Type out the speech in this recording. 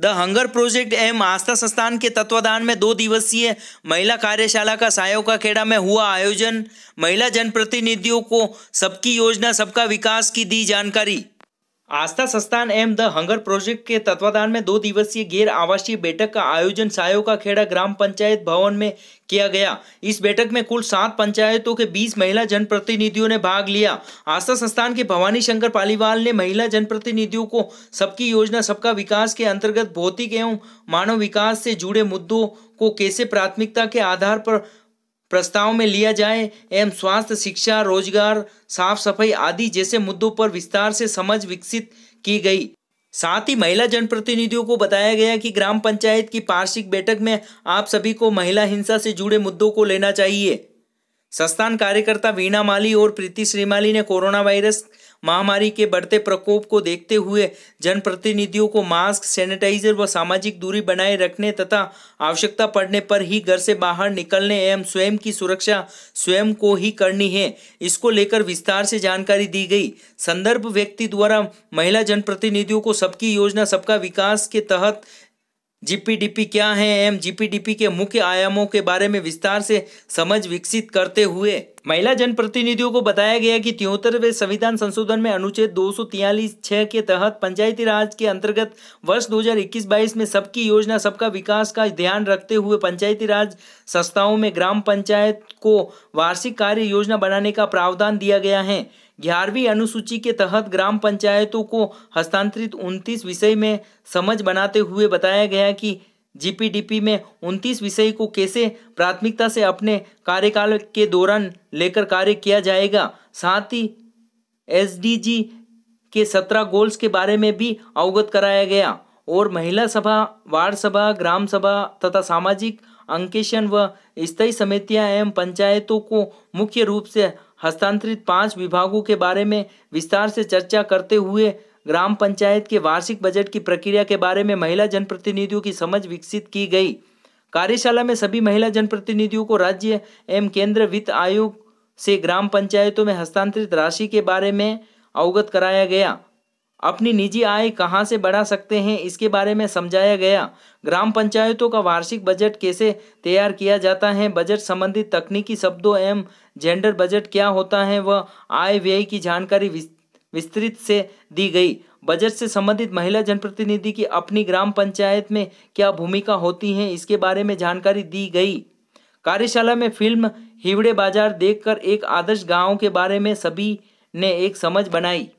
the hunger project एवं आस्था संस्थान के तत्वाधान में दो दिवसीय महिला कार्यशाला का सहयोग का खेड़ा में हुआ आयोजन महिला जनप्रतिनिधियों को सबकी योजना सबका विकास की दी जानकारी आस्था संस्थान एम द हंगर प्रोजेक्ट के तत्वाधान में दो दिवसीय गैर आवासीय बैठक का आयोजन सायो का खेड़ा ग्राम पंचायत भवन में किया गया इस बैठक में कुल सात पंचायतों के बीस महिला जनप्रतिनिधियों ने भाग लिया आस्था संस्थान के भवानी शंकर पालीवाल ने महिला जनप्रतिनिधियों को सबकी योजना सबका विकास के अंतर्गत भौतिक एवं मानव विकास से जुड़े मुद्दों को कैसे प्राथमिकता के आधार पर प्रस्ताव में लिया जाए एवं स्वास्थ्य शिक्षा रोजगार साफ सफाई आदि जैसे मुद्दों पर विस्तार से समझ विकसित की गई साथ ही महिला जनप्रतिनिधियों को बताया गया कि ग्राम पंचायत की पार्षिक बैठक में आप सभी को महिला हिंसा से जुड़े मुद्दों को लेना चाहिए संस्थान कार्यकर्ता वीणा माली और प्रीति श्रीमाली ने कोरोना वायरस महामारी के बढ़ते प्रकोप को देखते हुए जनप्रतिनिधियों को मास्क सैनिटाइजर व सामाजिक दूरी बनाए रखने तथा आवश्यकता पड़ने पर ही घर से बाहर निकलने एवं स्वयं की सुरक्षा स्वयं को ही करनी है इसको लेकर विस्तार से जानकारी दी गई संदर्भ व्यक्ति द्वारा महिला जनप्रतिनिधियों को सबकी योजना सबका विकास के तहत जीपीडीपी क्या है एवं जीपीडीपी के मुख्य आयामों के बारे में विस्तार से समझ विकसित करते हुए महिला जनप्रतिनिधियों को बताया गया कि तिहत्तरवें संविधान संशोधन में अनुच्छेद दो सौ के तहत पंचायती राज के अंतर्गत वर्ष 2021-22 में सबकी योजना सबका विकास का ध्यान रखते हुए पंचायती राज संस्थाओं में ग्राम पंचायत को वार्षिक कार्य योजना बनाने का प्रावधान दिया गया है ग्यारहवीं अनुसूची के तहत ग्राम पंचायतों को हस्तांतरित उनतीस विषय में समझ बनाते हुए बताया गया कि जीपीडीपी में 29 विषय को कैसे प्राथमिकता से अपने कार्यकाल के दौरान लेकर कार्य किया जाएगा साथ ही एसडीजी के 17 गोल्स के बारे में भी अवगत कराया गया और महिला सभा वार्ड सभा ग्राम सभा तथा सामाजिक अंकेशन व स्थायी समितियां एवं पंचायतों को मुख्य रूप से हस्तांतरित पांच विभागों के बारे में विस्तार से चर्चा करते हुए ग्राम पंचायत के वार्षिक बजट की प्रक्रिया के बारे में महिला जनप्रतिनिधियों की समझ विकसित की गई कार्यशाला में सभी महिला जनप्रतिनिधियों को राज्य एवं केंद्र वित्त आयोग से ग्राम पंचायतों में हस्तांतरित राशि के बारे में अवगत कराया गया अपनी निजी आय कहां से बढ़ा सकते हैं इसके बारे में समझाया गया ग्राम पंचायतों का वार्षिक बजट कैसे तैयार किया जाता है बजट संबंधित तकनीकी शब्दों एवं जेंडर बजट क्या होता है व आय व्यय की जानकारी विस्तृत से दी गई बजट से संबंधित महिला जनप्रतिनिधि की अपनी ग्राम पंचायत में क्या भूमिका होती है इसके बारे में जानकारी दी गई कार्यशाला में फिल्म हिवड़े बाजार देखकर एक आदर्श गांव के बारे में सभी ने एक समझ बनाई